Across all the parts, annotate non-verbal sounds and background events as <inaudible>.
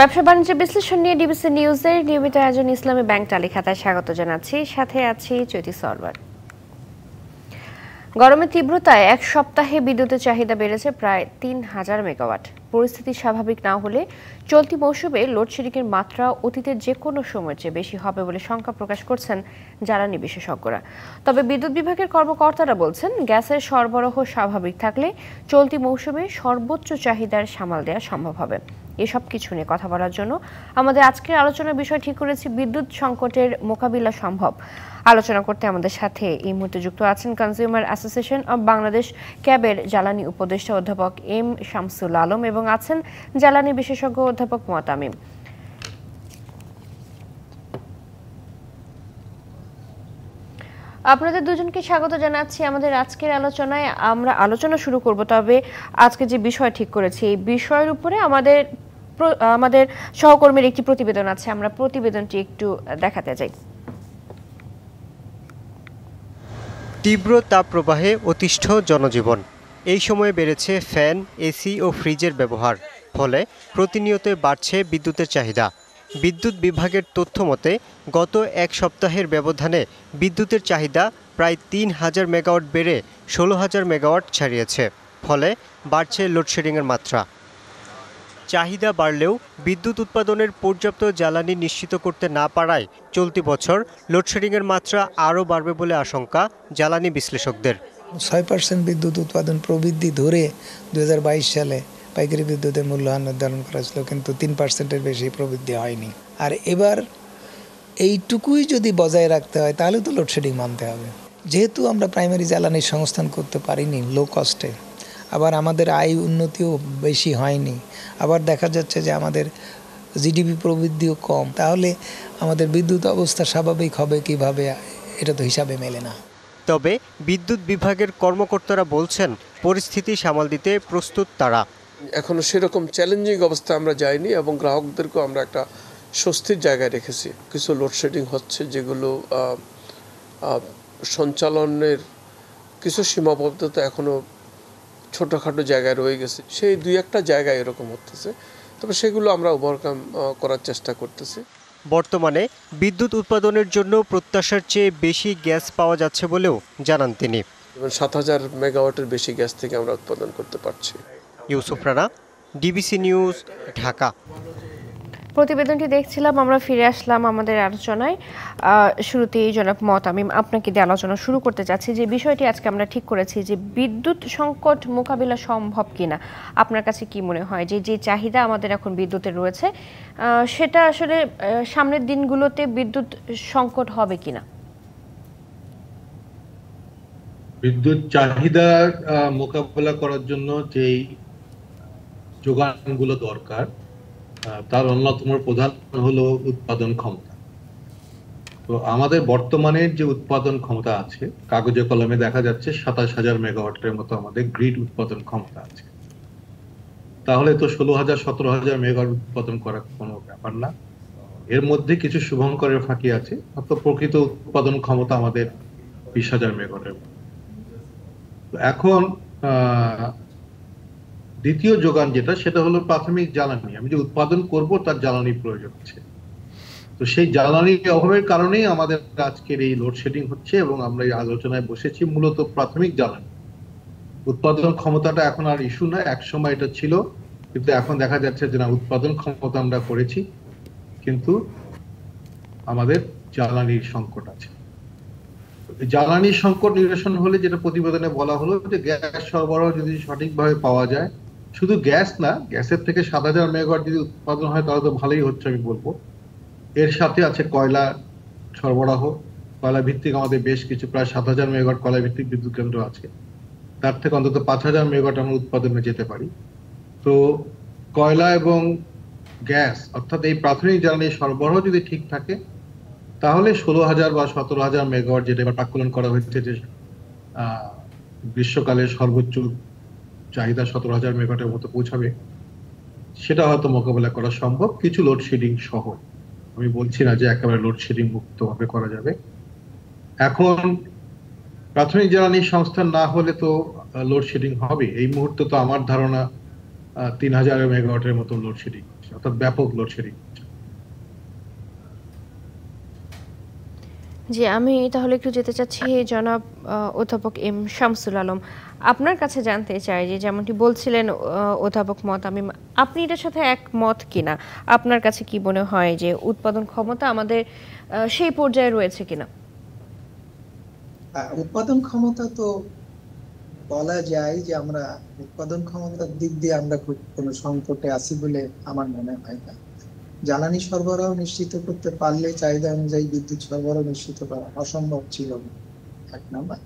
ব্যবসা বাণিজ্য বিশ্লেষণ নিয়ে ডিবিসি নিউজের নিয়মিত আয়োজন ইসলামী ব্যাংক তালিকাতায় স্বাগত জানাচ্ছি সাথে আছি চৈতি সরবার গরমের তীব্রতায় এক সপ্তাহে বিদ্যুতের চাহিদা বেড়েছে প্রায় তিন হাজার মেগাওয়াট পরিস্থিতি স্বাভাবিক না হলে চলতি মৌসুমে লোডশেডিংয়ের মাত্রা অতীতের যে কোনো সময়ের চেয়ে বেশি হবে বলে শঙ্কা প্রকাশ করছেন জ্বালানি বিশেষজ্ঞরা তবে বিদ্যুৎ বিভাগের কর্মকর্তারা বলছেন গ্যাসের সরবরাহ স্বাভাবিক থাকলে চলতি মৌসুমে সর্বোচ্চ চাহিদার সামাল দেওয়া সম্ভব হবে এসব কিছু নিয়ে কথা বলার জন্য আমাদের আজকের আলোচনার বিষয় ঠিক করেছি বিদ্যুৎ সংকটের মোকাবিলা সম্ভব আলোচনা করতে আমাদের সাথে এই মুহূর্তে যুক্ত আছেন কনজিউমার অ্যাসোসিয়েশন অব বাংলাদেশ ক্যাবের জ্বালানি উপদেষ্টা অধ্যাপক এম শামসুল আলম এবং আছেন জ্বালানি বিশেষজ্ঞ অধ্যাপক মোতামিম আপনাদের দুজনকে স্বাগত জানাচ্ছি আমাদের আজকের আলোচনায় আমরা আলোচনা শুরু করব তবে আজকে যে বিষয় ঠিক করেছি এই বিষয়ের উপরে আমাদের আমাদের সহকর্মীর একটি প্রতিবেদন আছে আমরা প্রতিবেদনটি একটু দেখাতে যাই তীব্র তাপপ্রবাহে অতিষ্ঠ জনজীবন এই সময়ে বেড়েছে ফ্যান এসি ও ফ্রিজের ব্যবহার ফলে প্রতিনিয়তই বাড়ছে বিদ্যুতের চাহিদা বিদ্যুৎ বিভাগের তথ্য মতে গত এক সপ্তাহের ব্যবধানে বিদ্যুতের চাহিদা প্রায় তিন হাজার মেগাওয়াট বেড়ে ষোলো হাজার মেগাওয়াট ছাড়িয়েছে ফলে বাড়ছে লোডশেডিংয়ের মাত্রা চাহিদা বাড়লেও বিদ্যুৎ উৎপাদনের পর্যাপ্ত জ্বালানি নিশ্চিত করতে না পারায় চলতি বছর লোডশেডিংয়ের মাত্রা আরও বাড়বে বলে আশঙ্কা জ্বালানি বিশ্লেষকদের ছয় পার্সেন্ট বিদ্যুৎ উৎপাদন প্রবৃদ্ধি ধরে দু সালে পাইকারি বিদ্যুতের মূল্যহার নির্ধারণ করা ছিল কিন্তু তিন পার্সেন্টের বেশি প্রবৃদ্ধি হয়নি আর এবার এইটুকুই যদি বজায় রাখতে হয় তাহলে তো লোডশেডিং মানতে হবে যেহেতু আমরা প্রাইমারি জ্বালানির সংস্থান করতে পারিনি লো কস্টে আবার আমাদের আয় উন্নতিও বেশি হয়নি আবার দেখা যাচ্ছে যে আমাদের জিডিপি প্রবৃদ্ধিও কম তাহলে আমাদের বিদ্যুৎ অবস্থা স্বাভাবিক হবে কিভাবে এটা তো হিসাবে মেলে না তবে বিদ্যুৎ বিভাগের কর্মকর্তারা বলছেন পরিস্থিতি সামাল দিতে প্রস্তুত তারা এখনও সেরকম চ্যালেঞ্জিং অবস্থা আমরা যাইনি এবং গ্রাহকদেরকেও আমরা একটা স্বস্তির জায়গায় রেখেছি কিছু লোডশেডিং হচ্ছে যেগুলো সঞ্চালনের কিছু সীমাবদ্ধতা এখনও ছোটোখাটো জায়গায় রয়ে গেছে সেই দুই একটা জায়গায় এরকম হতেছে তবে সেগুলো আমরা ওভারকাম করার চেষ্টা করতেছি বর্তমানে বিদ্যুৎ উৎপাদনের জন্য প্রত্যাশার চেয়ে বেশি গ্যাস পাওয়া যাচ্ছে বলেও জানান তিনি সাত হাজার মেগাওয়াটের বেশি গ্যাস থেকে আমরা উৎপাদন করতে পারছি ইউসুফ রানা ডিবিসি নিউজ ঢাকা প্রতিবেদনটি দেখছিলাম আমরা ফিরে আসলাম আমাদের আলোচনায় শুরুতেই জনাব মত আমি আপনাকে দিয়ে আলোচনা শুরু করতে চাচ্ছি যে বিষয়টি আজকে আমরা ঠিক করেছি যে বিদ্যুৎ সংকট মোকাবিলা সম্ভব কিনা আপনার কাছে কি মনে হয় যে যে চাহিদা আমাদের এখন বিদ্যুতের রয়েছে সেটা আসলে সামনের দিনগুলোতে বিদ্যুৎ সংকট হবে কিনা বিদ্যুৎ চাহিদা মোকাবেলা করার জন্য যেই যোগানগুলো দরকার তার অন্যতম প্রধান হলো উৎপাদন ক্ষমতা তো আমাদের বর্তমানে যে উৎপাদন ক্ষমতা আছে কাগজে কলমে দেখা যাচ্ছে সাতাশ হাজার মেগাওয়াটের মতো আমাদের গ্রিড উৎপাদন ক্ষমতা আছে তাহলে তো ষোলো হাজার সতেরো হাজার মেগাওয়াট উৎপাদন করা কোনো ব্যাপার না এর মধ্যে কিছু শুভঙ্করের ফাঁকি আছে অর্থাৎ প্রকৃত উৎপাদন ক্ষমতা আমাদের বিশ হাজার মেগাওয়াটের এখন দ্বিতীয় যোগান যেটা সেটা হলো প্রাথমিক জ্বালানি আমি যে উৎপাদন করব তার জ্বালানি প্রয়োজন আছে তো সেই জ্বালানি অভাবের কারণেই আমাদের আজকের এই লোডশেডিং হচ্ছে এবং আমরা এই আলোচনায় বসেছি মূলত প্রাথমিক জ্বালানি উৎপাদন ক্ষমতাটা এখন আর ইস্যু না এক সময় এটা ছিল কিন্তু এখন দেখা যাচ্ছে যে না উৎপাদন ক্ষমতা আমরা করেছি কিন্তু আমাদের জ্বালানির সংকট আছে জ্বালানির সংকট নিরসন হলে যেটা প্রতিবেদনে বলা হলো যে গ্যাস সরবরাহ যদি সঠিকভাবে পাওয়া যায় শুধু গ্যাস না গ্যাসের থেকে সাত হাজার মেগাওয়াট যদি উৎপাদন হয় তাহলে তো ভালোই হচ্ছে আমি বলবো এর সাথে আছে কয়লা সরবরাহ কয়লা ভিত্তিক আমাদের বেশ কিছু প্রায় সাত হাজার মেগাওয়াট কয়লা ভিত্তিক বিদ্যুৎ কেন্দ্র আছে তার থেকে অন্তত পাঁচ হাজার মেগাওয়াট আমরা উৎপাদনে যেতে পারি তো কয়লা এবং গ্যাস অর্থাৎ এই প্রাথমিক জ্বালানি সরবরাহ যদি ঠিক থাকে তাহলে ষোলো হাজার বা সতেরো হাজার মেগাওয়াট যেটা এবার প্রাকুলন করা হয়েছে যে গ্রীষ্মকালে সর্বোচ্চ চাহিদা সতেরো হাজার মেগাওয়াটের মতো পৌঁছাবে সেটা হয়তো মোকাবেলা করা সম্ভব কিছু লোডশেডিং সহ আমি বলছি না যে একেবারে লোডশেডিং মুক্তভাবে করা যাবে এখন প্রাথমিক জ্বালানি সংস্থা না হলে তো লোডশেডিং হবে এই মুহূর্তে তো আমার ধারণা তিন হাজার মেগাওয়াটের মতো লোডশেডিং অর্থাৎ ব্যাপক লোডশেডিং হচ্ছে জি আমি তাহলে একটু যেতে চাচ্ছি জনাব অধ্যাপক এম শামসুল আলম আপনার কাছে জানতে চাই যে যেমনটি বলছিলেন অধ্যাপক মত আমি আপনি এটার সাথে এক মত কিনা আপনার কাছে কি মনে হয় যে উৎপাদন ক্ষমতা আমাদের সেই পর্যায়ে রয়েছে কিনা উৎপাদন ক্ষমতা তো বলা যায় যে আমরা উৎপাদন ক্ষমতার দিক দিয়ে আমরা খুব কোনো সংকটে আছি বলে আমার মনে হয় না জ্বালানি সরবরাহ নিশ্চিত করতে পারলে চাহিদা অনুযায়ী বিদ্যুৎ সরবরাহ নিশ্চিত করা অসম্ভব ছিল না এক নম্বর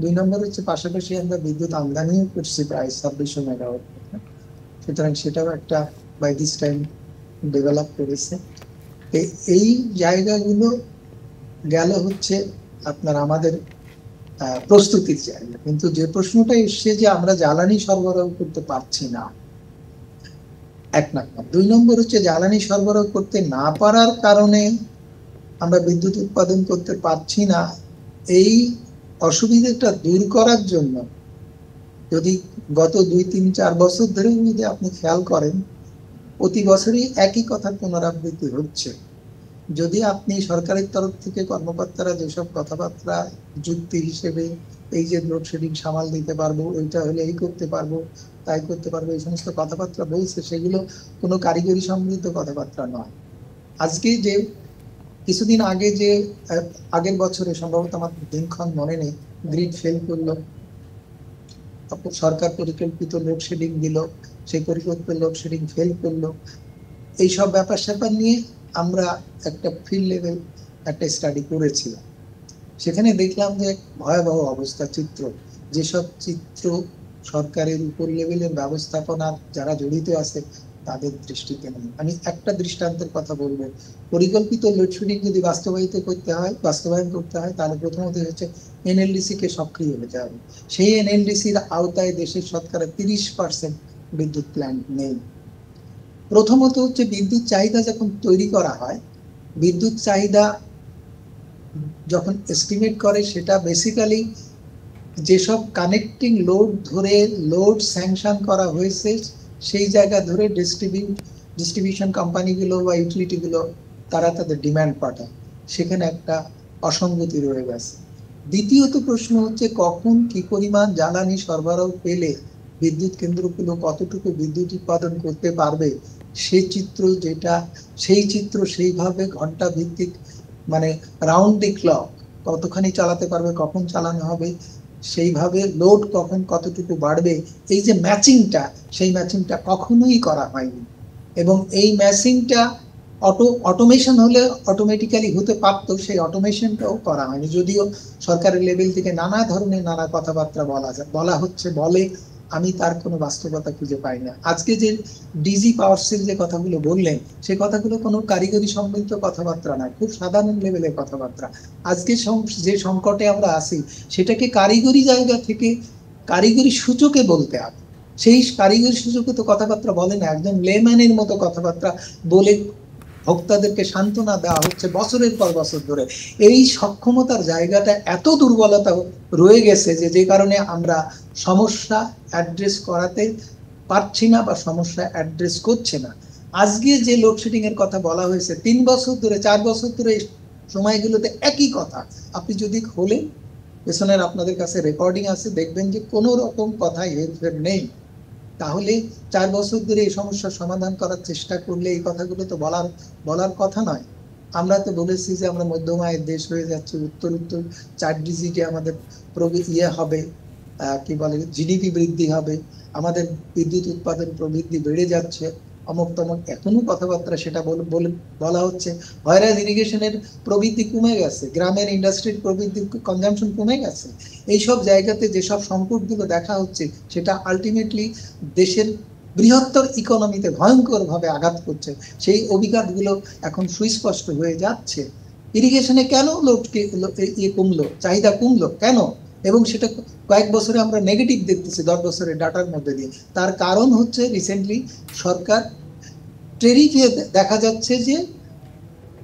দুই নম্বর হচ্ছে পাশাপাশি আমরা বিদ্যুৎ আমদানিও করছি প্রায় ছাব্বিশশো মেগাওয়াট সুতরাং সেটাও একটা বাই দিস টাইম ডেভেলপ করেছে এই জায়গাগুলো গেল হচ্ছে আপনার আমাদের প্রস্তুতির জায়গা কিন্তু যে প্রশ্নটা এসছে যে আমরা জ্বালানি সরবরাহ করতে পারছি না এক নম্বর দুই নম্বর হচ্ছে জ্বালানি সরবরাহ করতে না পারার কারণে আমরা বিদ্যুৎ উৎপাদন করতে পারছি না এই অসুবিধাটা দূর করার জন্য যদি গত দুই তিন চার বছর ধরে যদি আপনি খেয়াল করেন প্রতি বছরই একই কথা পুনরাবৃত্তি হচ্ছে যদি আপনি সরকারের তরফ থেকে কর্মকর্তারা যেসব কথাবার্তা যুক্তি হিসেবে এই যে লোডশেডিং সামাল দিতে পারবো এইটা হলে এই করতে পারবো তাই করতে পারবো এই সমস্ত কথাবার্তা বলছে সেগুলো কোনো কারিগরি সমৃদ্ধ কথাবার্তা নয় আজকে যে কিছুদিন আগে যে আগের বছরে সম্ভবত আমার দিনক্ষণ মনে নেই গ্রিড ফেল করলো তারপর সরকার পরিকল্পিত লোডশেডিং দিল সেই পরিকল্পিত লোডশেডিং ফেল করলো এইসব ব্যাপার স্যাপার নিয়ে আমরা একটা ফিল্ড লেভেল একটা স্টাডি করেছিলাম সেখানে দেখলাম যে ভয়াবহ অবস্থা চিত্র যেসব চিত্র সরকারের উপর লেভেলের ব্যবস্থাপনা যারা জড়িত আছে তাদের দৃষ্টিতে নেই আমি একটা দৃষ্টান্তের কথা বলবো পরিকল্পিত লোডশেডিং যদি বাস্তবায়িত করতে হয় বাস্তবায়ন করতে হয় তাহলে প্রথমত হচ্ছে এনএলডিসি কে সক্রিয় হতে হবে সেই এনএলডিসির আওতায় দেশের সরকারের তিরিশ পার্সেন্ট বিদ্যুৎ প্ল্যান্ট নেই প্রথমত হচ্ছে বিদ্যুৎ চাহিদা যখন তৈরি করা হয় বিদ্যুৎ চাহিদা যখন এস্টিমেট করে সেটা বেসিক্যালি যেসব কানেক্টিং লোড ধরে লোড স্যাংশন করা হয়েছে সেই জায়গা ধরে ডিস্ট্রিবিউট ডিস্ট্রিবিউশন কোম্পানিগুলো বা ইউটিলিটিগুলো তারা তাদের ডিম্যান্ড পাঠায় সেখানে একটা অসঙ্গতি রয়ে গেছে দ্বিতীয়ত প্রশ্ন হচ্ছে কখন কি পরিমাণ জ্বালানি সরবরাহ পেলে বিদ্যুৎ কেন্দ্রগুলো কতটুকু বিদ্যুৎ উৎপাদন করতে পারবে সেই চিত্র যেটা সেই চিত্র সেইভাবে ঘন্টা ভিত্তিক মানে রাউন্ড দি ক্লক কতখানি চালাতে পারবে কখন চালানো হবে সেইভাবে লোড কখন কতটুকু বাড়বে এই যে ম্যাচিংটা সেই ম্যাচিংটা কখনোই করা হয়নি এবং এই ম্যাচিংটা অটো অটোমেশন হলে অটোমেটিক্যালি হতে পারত সেই অটোমেশনটাও করা হয়নি যদিও সরকারের লেভেল থেকে নানা ধরনের নানা কথাবার্তা বলা যায় বলা হচ্ছে বলে আমি তার কোনো বাস্তবতা খুঁজে পাই না আজকে যে ডিজি পাওয়ারসের যে কথাগুলো বললেন সে কথাগুলো কোনো কারিগরি সম্মিলিত কথাবার্তা না খুব সাধারণ লেভেলের কথাবার্তা আজকে যে সংকটে আমরা আছি সেটাকে কারিগরি জায়গা থেকে কারিগরি সূচকে বলতে হবে সেই কারিগরি সূচকে তো কথাবার্তা বলে না একজন লেম্যানের মতো কথাবার্তা বলে ভোক্তাদেরকে সান্ত্বনা দেওয়া হচ্ছে বছরের পর বছর ধরে এই সক্ষমতার জায়গাটা এত দুর্বলতা রয়ে গেছে যে যে কারণে আমরা সমস্যা অ্যাড্রেস করাতে পারছি না বা সমস্যা অ্যাড্রেস করছে না আজকে যে লোডশেডিং এর কথা বলা হয়েছে তিন বছর ধরে চার বছর ধরে সময়গুলোতে একই কথা আপনি যদি খোলেন পেছনের আপনাদের কাছে রেকর্ডিং আছে দেখবেন যে কোনো রকম কথাই হেরফের নেই তাহলে চার বছর ধরে এই সমস্যার সমাধান করার চেষ্টা করলে এই কথাগুলো তো বলার বলার কথা নয় আমরা তো বলেছি যে আমরা মধ্যম আয়ের দেশ হয়ে যাচ্ছি উত্তর উত্তর চার ডিজিটে আমাদের ইয়ে হবে কি বলে জিডিপি বৃদ্ধি হবে আমাদের বিদ্যুৎ উৎপাদন প্রবৃদ্ধি বেড়ে যাচ্ছে অমুক তমুক এখনো কথাবার্তা সেটা বলা হচ্ছে ভাইরাস ইরিগেশনের প্রবৃদ্ধি কমে গেছে গ্রামের ইন্ডাস্ট্রির প্রবৃদ্ধি কনজামশন কমে গেছে এইসব জায়গাতে যেসব সংকটগুলো দেখা হচ্ছে সেটা আলটিমেটলি দেশের বৃহত্তর ইকোনমিতে ভয়ঙ্করভাবে আঘাত করছে সেই অভিঘাতগুলো এখন সুস্পষ্ট হয়ে যাচ্ছে ইরিগেশনে কেন লোককে ইয়ে কমলো চাহিদা কমলো কেন এবং সেটা কয়েক বছরে আমরা নেগেটিভ দেখতেছি দশ বছরের ডাটার মধ্যে দিয়ে তার কারণ হচ্ছে রিসেন্টলি সরকার টেরিফে দেখা যাচ্ছে যে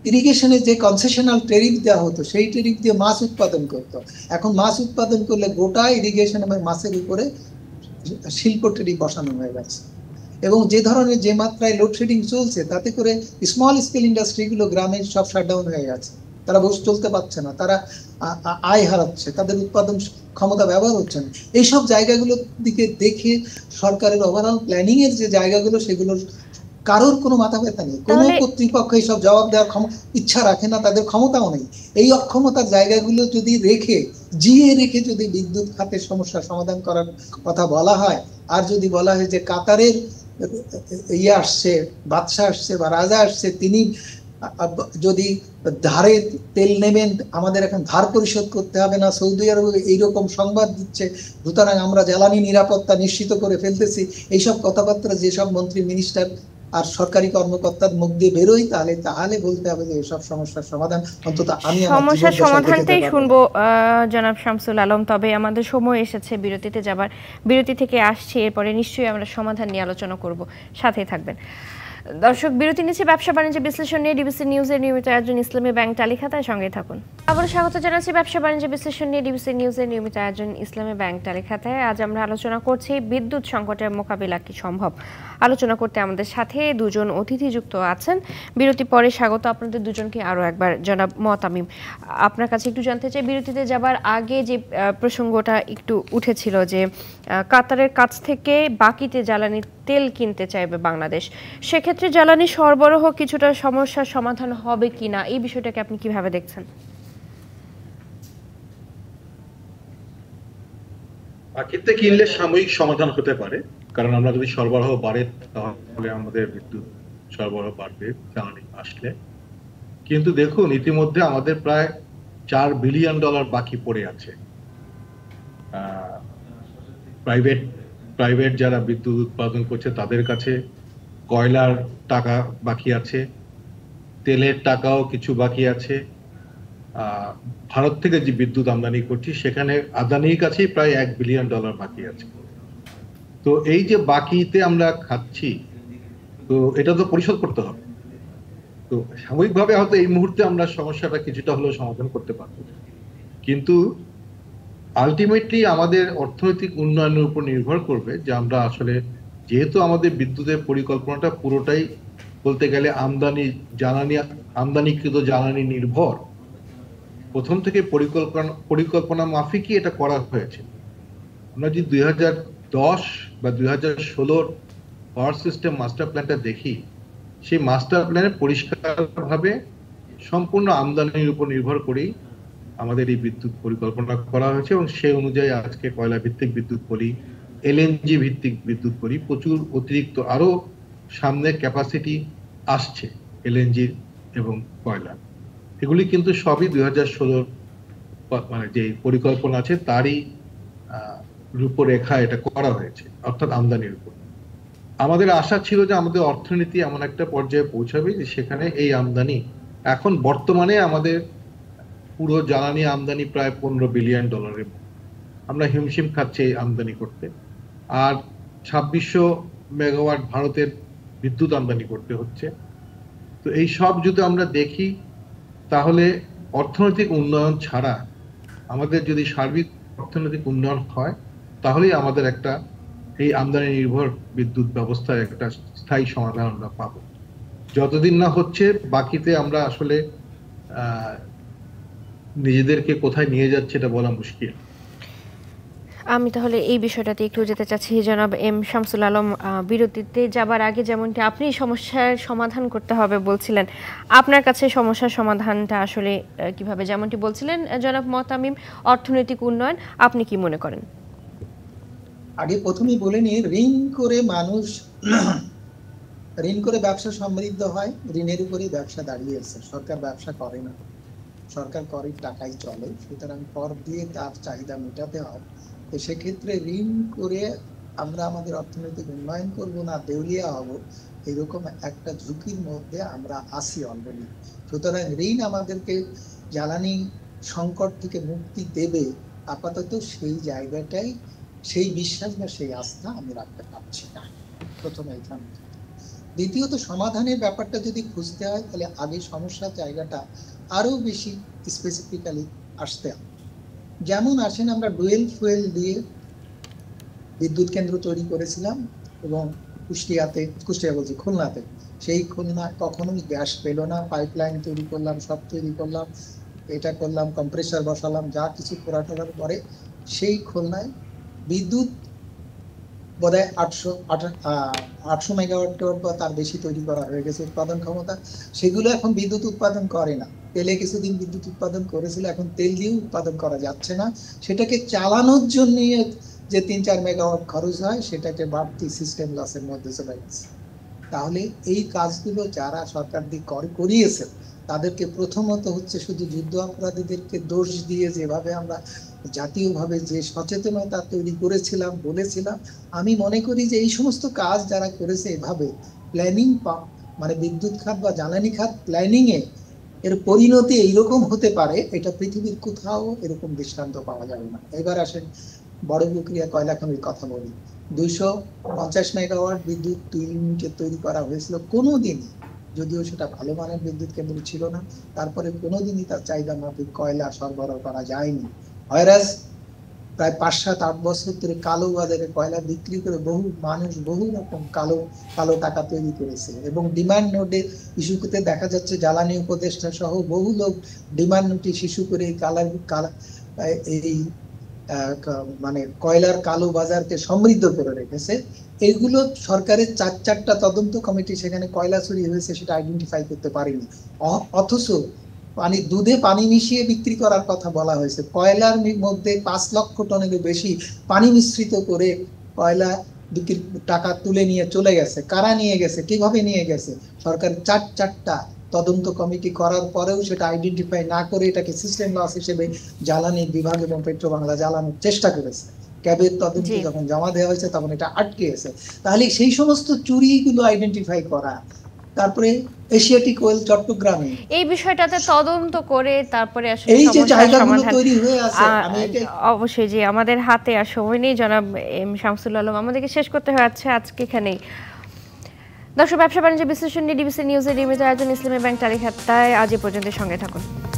ইরিগেশনে যে কনসেশনাল টেরিফ দেওয়া হতো সেই টেরিফ দিয়ে মাছ উৎপাদন করত এখন মাছ উৎপাদন করলে গোটা ইরিগেশন এবং মাছের উপরে শিল্প টেরিফ বসানো হয়ে গেছে এবং যে ধরনের যে মাত্রায় লোডশেডিং চলছে তাতে করে স্মল স্কেল ইন্ডাস্ট্রিগুলো গ্রামের সব শাটডাউন হয়ে গেছে তারা বস চলতে পারছে না তারা আয় হারাচ্ছে তাদের উৎপাদন ক্ষমতা ব্যবহার হচ্ছে না এইসব জায়গাগুলোর দিকে দেখে সরকারের ওভারঅল প্ল্যানিং এর যে জায়গাগুলো সেগুলোর কারোর কোনো মাথা ব্যথা নেই কোনো কর্তৃপক্ষ এইসব জবাব দেওয়ার ইচ্ছা রাখে না তাদের ক্ষমতাও নেই এই অক্ষমতার জায়গাগুলো যদি রেখে জিয়ে রেখে যদি বিদ্যুৎ খাতের সমস্যার সমাধান করার কথা বলা হয় আর যদি বলা হয় যে কাতারের ইয়ে আসছে বাদশাহ আসছে বা রাজা আসছে তিনি যদি ধারে তেল নেবেন আমাদের এখন ধার পরিশোধ করতে হবে না সৌদি আরবে এইরকম সংবাদ দিচ্ছে সুতরাং আমরা জ্বালানি নিরাপত্তা নিশ্চিত করে ফেলতেছি এইসব কথাবার্তা যেসব মন্ত্রী মিনিস্টার আর সরকারি কর্মকর্তার মুখ দিয়ে বেরোই তাহলে তাহলে বলতে হবে যে এসব সমস্যার সমাধান অন্তত আমি সমস্যার সমাধানটাই শুনবো জনাব শামসুল আলম তবে আমাদের সময় এসেছে বিরতিতে যাবার বিরতি থেকে আসছে এরপরে নিশ্চয়ই আমরা সমাধান নিয়ে আলোচনা করব সাথে থাকবেন দর্শক বিরতি নিচ্ছে ব্যবসা বাণিজ্য বিশ্লেষণ নিয়ে ডিবিসি নিউজের নিয়মিত আয়োজন ইসলামী ব্যাংক তালিখাতায় সঙ্গে থাকুন আবারও স্বাগত জানাচ্ছি ব্যবসা বাণিজ্য বিশ্লেষণ নিয়ে ডিবিসি নিউজের নিয়মিত আয়োজন ইসলামী ব্যাংক তালিখাতায় আজ আমরা আলোচনা করছি বিদ্যুৎ সংকটের মোকাবিলা কি সম্ভব আলোচনা করতে আমাদের সাথে দুজন অতিথি যুক্ত আছেন বিরতি পরে স্বাগত আপনাদের দুজনকে আরও একবার জনাব আমি আপনার কাছে একটু জানতে চাই বিরতিতে যাবার আগে যে প্রসঙ্গটা একটু উঠেছিল যে কাতারের কাছ থেকে বাকিতে জ্বালানি তেল কিনতে চাইবে বাংলাদেশ সেক্ষেত্রে জ্বালানি সরবরাহ কিছুটা সমস্যার সমাধান হবে কি না এই বিষয়টাকে আপনি কিভাবে দেখছেন বাকিতে কিনলে সাময়িক সমাধান হতে পারে কারণ আমরা যদি সরবরাহ বাড়ে তাহলে আমাদের বিদ্যুৎ সরবরাহ বাড়বে জ্বালানি আসলে কিন্তু দেখুন ইতিমধ্যে আমাদের প্রায় চার বিলিয়ন ডলার বাকি পড়ে আছে প্রাইভেট প্রাইভেট যারা বিদ্যুৎ উৎপাদন করছে তাদের কাছে কয়লার টাকা বাকি আছে তেলের টাকাও কিছু বাকি আছে ভারত থেকে যে বিদ্যুৎ আমদানি করছি সেখানে আদানির কাছেই প্রায় এক বিলিয়ন ডলার বাকি আছে তো এই যে বাকিতে আমরা খাচ্ছি তো এটা তো পরিশোধ করতে হবে তো সাময়িকভাবে হয়তো এই মুহূর্তে আমরা সমস্যাটা কিছুটা হলেও সমাধান করতে পারবো কিন্তু আলটিমেটলি আমাদের অর্থনৈতিক উন্নয়নের উপর নির্ভর করবে যে আমরা আসলে যেহেতু আমাদের বিদ্যুতের পরিকল্পনাটা পুরোটাই বলতে গেলে আমদানি জ্বালানি আমদানিকৃত জ্বালানি নির্ভর প্রথম থেকে পরিকল্পনা পরিকল্পনা মাফিকই এটা করা হয়েছে আমরা যদি দুই বা দুই হাজার ষোলোর পাওয়ার সিস্টেম মাস্টার প্ল্যানটা দেখি সেই মাস্টার প্ল্যানে পরিষ্কারভাবে সম্পূর্ণ আমদানির উপর নির্ভর করেই আমাদের এই বিদ্যুৎ পরিকল্পনা করা হয়েছে এবং সেই অনুযায়ী আজকে কয়লা ভিত্তিক বিদ্যুৎ করি এলএনজি ভিত্তিক বিদ্যুৎ করি প্রচুর অতিরিক্ত আরও সামনে ক্যাপাসিটি আসছে এলএনজির এবং কয়লা এগুলি কিন্তু সবই দুই হাজার ষোলোর মানে যে পরিকল্পনা আছে তারই রূপরেখা এটা করা হয়েছে অর্থাৎ আমদানির উপর আমাদের আশা ছিল যে আমাদের অর্থনীতি এমন একটা পর্যায়ে পৌঁছাবে যে সেখানে এই আমদানি এখন বর্তমানে আমাদের পুরো জ্বালানি আমদানি প্রায় পনেরো বিলিয়ন ডলারের আমরা হিমশিম খাচ্ছি এই আমদানি করতে আর ছাব্বিশশো মেগাওয়াট ভারতের বিদ্যুৎ আমদানি করতে হচ্ছে তো এই সব যদি আমরা দেখি তাহলে অর্থনৈতিক উন্নয়ন ছাড়া আমাদের যদি সার্বিক অর্থনৈতিক উন্নয়ন হয় তাহলেই আমাদের একটা এই আমদানি নির্ভর বিদ্যুৎ ব্যবস্থার একটা স্থায়ী সমাধান আমরা পাব যতদিন না হচ্ছে বাকিতে আমরা আসলে নিজেদেরকে কোথায় নিয়ে যাচ্ছে এটা বলা মুশকিল আমি তাহলে এই বিষয়টাতে একটু যেতে চাচ্ছি জনাব এম শামসুল আলম বিরতিতে যাবার আগে যেমনটি আপনি সমস্যার সমাধান করতে হবে বলছিলেন আপনার কাছে সমস্যার সমাধানটা আসলে কিভাবে যেমনটি বলছিলেন জনাব মতামিম অর্থনৈতিক উন্নয়ন আপনি কি মনে করেন আগে প্রথমেই বলে নিয়ে ঋণ করে মানুষ <clears throat> ঋণ করে ব্যবসা সমৃদ্ধ হয় ঋণের উপরেই ব্যবসা দাঁড়িয়ে আছে সরকার ব্যবসা করে না সরকার করের টাকাই চলে সুতরাং কর দিয়ে তার চাহিদা মেটাতে হয় তো সেক্ষেত্রে ঋণ করে আমরা আমাদের অর্থনৈতিক উন্নয়ন করব না দেউলিয়া হব এরকম একটা ঝুঁকির মধ্যে আমরা আসি অলরেডি সুতরাং ঋণ আমাদেরকে জ্বালানি সংকট থেকে মুক্তি দেবে আপাতত সেই জায়গাটাই সেই বিশ্বাস বা সেই আস্থা আমি রাখতে পারছি না প্রথমে এখান দ্বিতীয়ত সমাধানের ব্যাপারটা যদি খুঁজতে হয় তাহলে আগে সমস্যার জায়গাটা আরও বেশি স্পেসিফিক্যালি আসতে হবে যেমন আসেন আমরা ডুয়েল ফুয়েল দিয়ে বিদ্যুৎ কেন্দ্র তৈরি করেছিলাম এবং কুষ্টিয়াতে কুষ্টিয়া বলছি খুলনাতে সেই খুলনা কখনোই গ্যাস পেল না পাইপলাইন তৈরি করলাম সব তৈরি করলাম এটা করলাম কম্প্রেসার বসালাম যা কিছু করা টরার পরে সেই খুলনায় বিদ্যুৎ বোধ হয় আটশো আটশো মেগাওয়াট বা তার বেশি তৈরি করা হয়ে গেছে উৎপাদন ক্ষমতা সেগুলো এখন বিদ্যুৎ উৎপাদন করে না তেলে কিছুদিন বিদ্যুৎ উৎপাদন করেছিল এখন তেল দিয়ে উৎপাদন করা যাচ্ছে না সেটাকে চালানোর জন্য যে তিন চার মেগাওয়াট খরচ হয় সেটাকে বাড়তি সিস্টেম লসের মধ্যে চলে গেছে তাহলে এই কাজগুলো যারা সরকার দিয়ে করিয়েছে তাদেরকে প্রথমত হচ্ছে শুধু যুদ্ধ অপরাধীদেরকে দোষ দিয়ে যেভাবে আমরা জাতীয়ভাবে যে সচেতনতা তৈরি করেছিলাম বলেছিলাম আমি মনে করি যে এই সমস্ত কাজ যারা করেছে এভাবে প্ল্যানিং মানে বিদ্যুৎ খাত বা জ্বালানি খাত প্ল্যানিংয়ে এর পরিণতি এইরকম হতে পারে এটা পৃথিবীর কোথাও এরকম দৃষ্টান্ত পাওয়া যাবে না এবার আসেন বড় বিক্রিয়া কয়লা খনির কথা বলি দুইশো পঞ্চাশ মেগাওয়াট বিদ্যুৎ ইউনিটে তৈরি করা হয়েছিল কোনো দিনই যদিও সেটা ভালো মানের বিদ্যুৎ কেন্দ্র ছিল না তারপরে কোনোদিনই তার চাহিদা মাফিক কয়লা সরবরাহ করা যায়নি ভাইরাস প্রায় পাঁচ সাত আট বছর ধরে কালো বাজারে কয়লা বিক্রি করে বহু মানুষ বহু রকম কালো কালো টাকা তৈরি করেছে এবং ডিমান্ড নোটে ইস্যুতে দেখা যাচ্ছে জ্বালানি উপদেষ্টা সহ বহু লোক ডিমান্ড নোটে শিশু করে কালার এই মানে কয়লার কালো বাজারকে সমৃদ্ধ করে রেখেছে এইগুলো সরকারের চার চারটা তদন্ত কমিটি সেখানে কয়লা চুরি হয়েছে সেটা আইডেন্টিফাই করতে পারেনি অথচ পানি দুধে পানি মিশিয়ে বিক্রি করার কথা বলা হয়েছে কয়লার মধ্যে পাঁচ লক্ষ টনেরও বেশি পানি মিশ্রিত করে কয়লা বিক্রি টাকা তুলে নিয়ে চলে গেছে কারা নিয়ে গেছে কিভাবে নিয়ে গেছে সরকার চার চারটা তদন্ত কমিটি করার পরেও সেটা আইডেন্টিফাই না করে এটাকে সিস্টেম লস হিসেবে জ্বালানি বিভাগ এবং পেট্রো বাংলা জ্বালানোর চেষ্টা করেছে ক্যাবের তদন্ত যখন জমা দেওয়া হয়েছে তখন এটা আটকে গেছে তাহলে সেই সমস্ত চুরিগুলো আইডেন্টিফাই করা তারপরে এশিয়াটিক ওয়েল চট্টগ্রামে এই বিষয়টাতে তদন্ত করে তারপরে আসলে এই যে জায়গাগুলো তৈরি হয়ে আছে আমি অবশ্যই যে আমাদের হাতে আর সময় নেই জনাব এম শামসুল আলম আমাদেরকে শেষ করতে হচ্ছে আজকে এখানেই দর্শক ব্যবসা বাণিজ্য বিশ্লেষণ নিয়ে ডিবিসি নিউজের নিয়মিত আয়োজন ইসলামী ব্যাংক তালিকায় আজ এ পর্যন্ত সঙ্গে থাকুন